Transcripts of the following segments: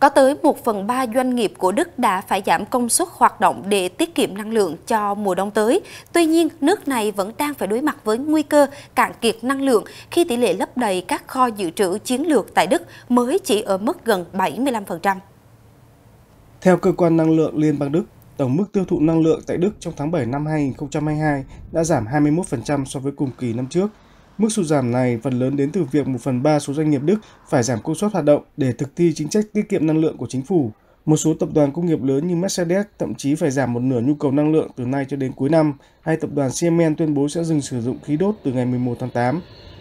Có tới 1 phần 3 doanh nghiệp của Đức đã phải giảm công suất hoạt động để tiết kiệm năng lượng cho mùa đông tới. Tuy nhiên, nước này vẫn đang phải đối mặt với nguy cơ cạn kiệt năng lượng khi tỷ lệ lấp đầy các kho dự trữ chiến lược tại Đức mới chỉ ở mức gần 75%. Theo Cơ quan Năng lượng Liên bang Đức, tổng mức tiêu thụ năng lượng tại Đức trong tháng 7 năm 2022 đã giảm 21% so với cùng kỳ năm trước – Mức sụt giảm này phần lớn đến từ việc 1 phần 3 số doanh nghiệp Đức phải giảm công suất hoạt động để thực thi chính sách tiết kiệm năng lượng của chính phủ. Một số tập đoàn công nghiệp lớn như Mercedes thậm chí phải giảm một nửa nhu cầu năng lượng từ nay cho đến cuối năm, hay tập đoàn Siemens tuyên bố sẽ dừng sử dụng khí đốt từ ngày 11 tháng 8.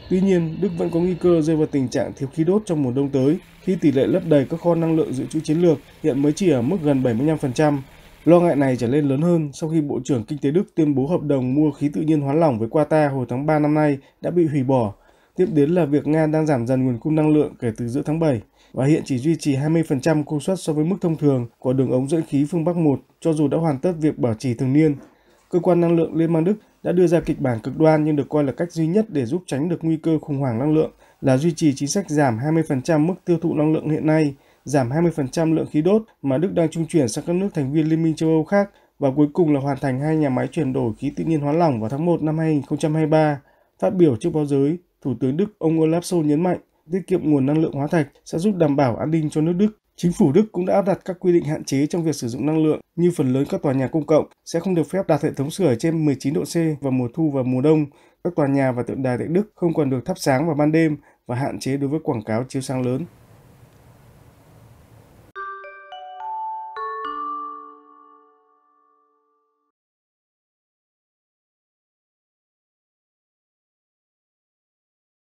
Tuy nhiên, Đức vẫn có nguy cơ rơi vào tình trạng thiếu khí đốt trong mùa đông tới, khi tỷ lệ lấp đầy các kho năng lượng dự trữ chiến lược hiện mới chỉ ở mức gần 75%, Lo ngại này trở nên lớn hơn sau khi Bộ trưởng Kinh tế Đức tuyên bố hợp đồng mua khí tự nhiên hóa lỏng với Qatar hồi tháng 3 năm nay đã bị hủy bỏ. Tiếp đến là việc Nga đang giảm dần nguồn cung năng lượng kể từ giữa tháng 7 và hiện chỉ duy trì 20% công suất so với mức thông thường của đường ống dẫn khí phương Bắc 1 cho dù đã hoàn tất việc bảo trì thường niên. Cơ quan năng lượng Liên bang Đức đã đưa ra kịch bản cực đoan nhưng được coi là cách duy nhất để giúp tránh được nguy cơ khủng hoảng năng lượng là duy trì chính sách giảm 20% mức tiêu thụ năng lượng hiện nay giảm 20% lượng khí đốt mà Đức đang trung chuyển sang các nước thành viên Liên minh châu Âu khác và cuối cùng là hoàn thành hai nhà máy chuyển đổi khí tự nhiên hóa lỏng vào tháng 1 năm 2023. Phát biểu trước báo giới, Thủ tướng Đức ông Olaf Scholz nhấn mạnh tiết kiệm nguồn năng lượng hóa thạch sẽ giúp đảm bảo an ninh cho nước Đức. Chính phủ Đức cũng đã áp đặt các quy định hạn chế trong việc sử dụng năng lượng, như phần lớn các tòa nhà công cộng sẽ không được phép đặt hệ thống sưởi trên 19 độ C vào mùa thu và mùa đông. Các tòa nhà và tượng đài tại Đức không còn được thắp sáng vào ban đêm và hạn chế đối với quảng cáo chiếu sáng lớn.